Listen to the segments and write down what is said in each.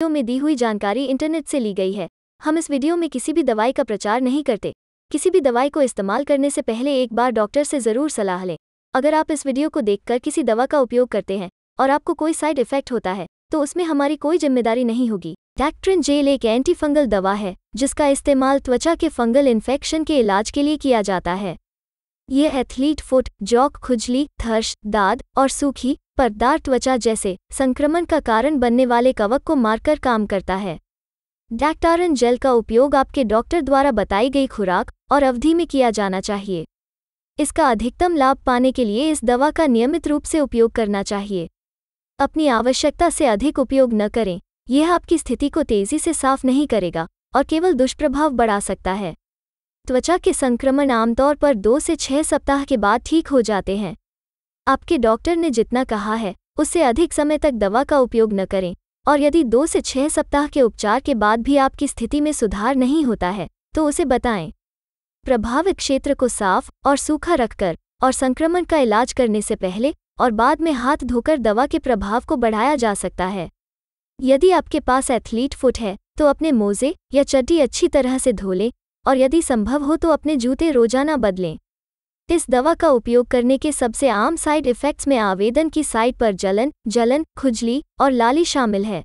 video में दी हुई जानकारी इंटरनेट से ली गई है हम इस वीडियो में किसी भी दवाई का प्रचार नहीं करते किसी भी दवाई को इस्तेमाल करने से पहले एक बार डॉक्टर से ज़रूर सलाह लें अगर आप इस वीडियो को देखकर किसी दवा का उपयोग करते हैं और आपको कोई साइड इफेक्ट होता है तो उसमें हमारी कोई जिम्मेदारी नहीं होगी डैक्ट्रिन जेल एक एंटी फंगल दवा है जिसका इस्तेमाल त्वचा के फंगल इन्फेक्शन के इलाज के लिए किया जाता है ये एथलीट फुट जॉक खुजली थर्श दाद और सूखी पर्दार त्वचा जैसे संक्रमण का कारण बनने वाले कवक को मारकर काम करता है डैक्टारन जेल का उपयोग आपके डॉक्टर द्वारा बताई गई खुराक और अवधि में किया जाना चाहिए इसका अधिकतम लाभ पाने के लिए इस दवा का नियमित रूप से उपयोग करना चाहिए अपनी आवश्यकता से अधिक उपयोग न करें यह आपकी स्थिति को तेजी से साफ नहीं करेगा और केवल दुष्प्रभाव बढ़ा सकता है त्वचा के संक्रमण आमतौर पर दो से छह सप्ताह के बाद ठीक हो जाते हैं आपके डॉक्टर ने जितना कहा है उससे अधिक समय तक दवा का उपयोग न करें और यदि दो से छह सप्ताह के उपचार के बाद भी आपकी स्थिति में सुधार नहीं होता है तो उसे बताएं प्रभावित क्षेत्र को साफ और सूखा रखकर और संक्रमण का इलाज करने से पहले और बाद में हाथ धोकर दवा के प्रभाव को बढ़ाया जा सकता है यदि आपके पास एथलीट फुट है तो अपने मोजे या चड्डी अच्छी तरह से धो लें और यदि संभव हो तो अपने जूते रोजाना बदलें इस दवा का उपयोग करने के सबसे आम साइड इफेक्ट्स में आवेदन की साइट पर जलन जलन खुजली और लाली शामिल है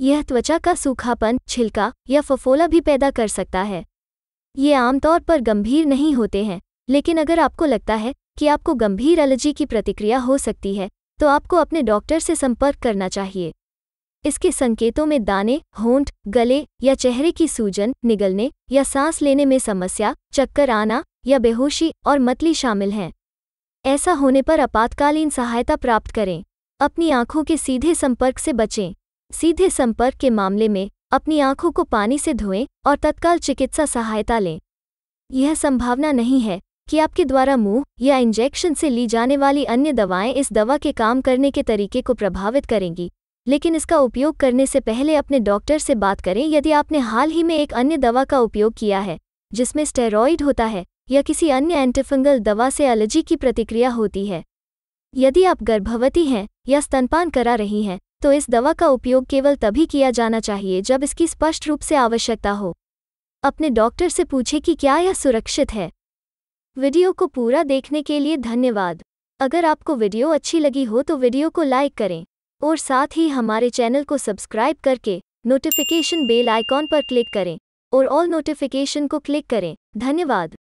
यह त्वचा का सूखापन छिलका या फफोला भी पैदा कर सकता है ये आमतौर पर गंभीर नहीं होते हैं लेकिन अगर आपको लगता है कि आपको गंभीर एलर्जी की प्रतिक्रिया हो सकती है तो आपको अपने डॉक्टर से संपर्क करना चाहिए इसके संकेतों में दाने होंठ गले या चेहरे की सूजन निगलने या सांस लेने में समस्या चक्कर आना या बेहोशी और मतली शामिल हैं ऐसा होने पर आपातकालीन सहायता प्राप्त करें अपनी आंखों के सीधे संपर्क से बचें सीधे संपर्क के मामले में अपनी आंखों को पानी से धोएं और तत्काल चिकित्सा सहायता लें यह संभावना नहीं है कि आपके द्वारा मुंह या इंजेक्शन से ली जाने वाली अन्य दवाएं इस दवा के काम करने के तरीके को प्रभावित करेंगी लेकिन इसका उपयोग करने से पहले अपने डॉक्टर से बात करें यदि आपने हाल ही में एक अन्य दवा का उपयोग किया है जिसमें स्टेरॉइड होता है या किसी अन्य एंटीफंगल दवा से एलर्जी की प्रतिक्रिया होती है यदि आप गर्भवती हैं या स्तनपान करा रही हैं तो इस दवा का उपयोग केवल तभी किया जाना चाहिए जब इसकी स्पष्ट रूप से आवश्यकता हो अपने डॉक्टर से पूछें कि क्या यह सुरक्षित है वीडियो को पूरा देखने के लिए धन्यवाद अगर आपको वीडियो अच्छी लगी हो तो वीडियो को लाइक करें और साथ ही हमारे चैनल को सब्सक्राइब करके नोटिफिकेशन बेल आइकॉन पर क्लिक करें और ऑल नोटिफिकेशन को क्लिक करें धन्यवाद